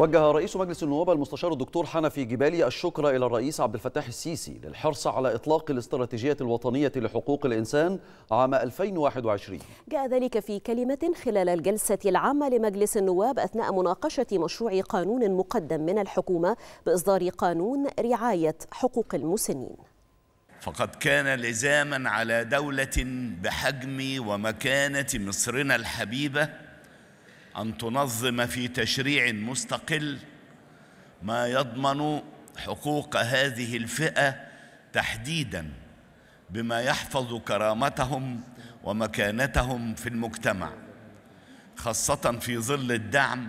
وجه رئيس مجلس النواب المستشار الدكتور حنفي جبالي الشكر إلى الرئيس عبد الفتاح السيسي للحرص على إطلاق الاستراتيجية الوطنية لحقوق الإنسان عام 2021 جاء ذلك في كلمة خلال الجلسة العامة لمجلس النواب أثناء مناقشة مشروع قانون مقدم من الحكومة بإصدار قانون رعاية حقوق المسنين فقد كان لزاما على دولة بحجم ومكانة مصرنا الحبيبة أن تنظم في تشريع مستقل ما يضمن حقوق هذه الفئة تحديدا بما يحفظ كرامتهم ومكانتهم في المجتمع خاصة في ظل الدعم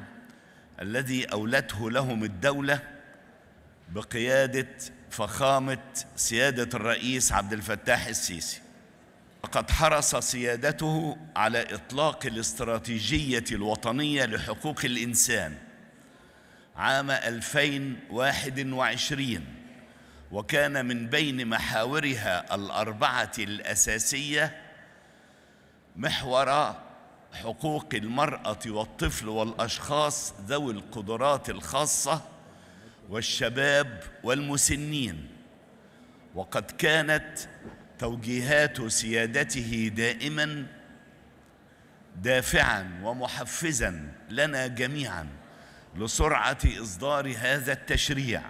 الذي أولته لهم الدولة بقيادة فخامة سيادة الرئيس عبد الفتاح السيسي لقد حرص سيادته على إطلاق الاستراتيجية الوطنية لحقوق الإنسان عام 2021 وكان من بين محاورها الأربعة الأساسية محور حقوق المرأة والطفل والأشخاص ذوي القدرات الخاصة والشباب والمسنين وقد كانت توجيهات سيادته دائما دافعا ومحفزا لنا جميعا لسرعه اصدار هذا التشريع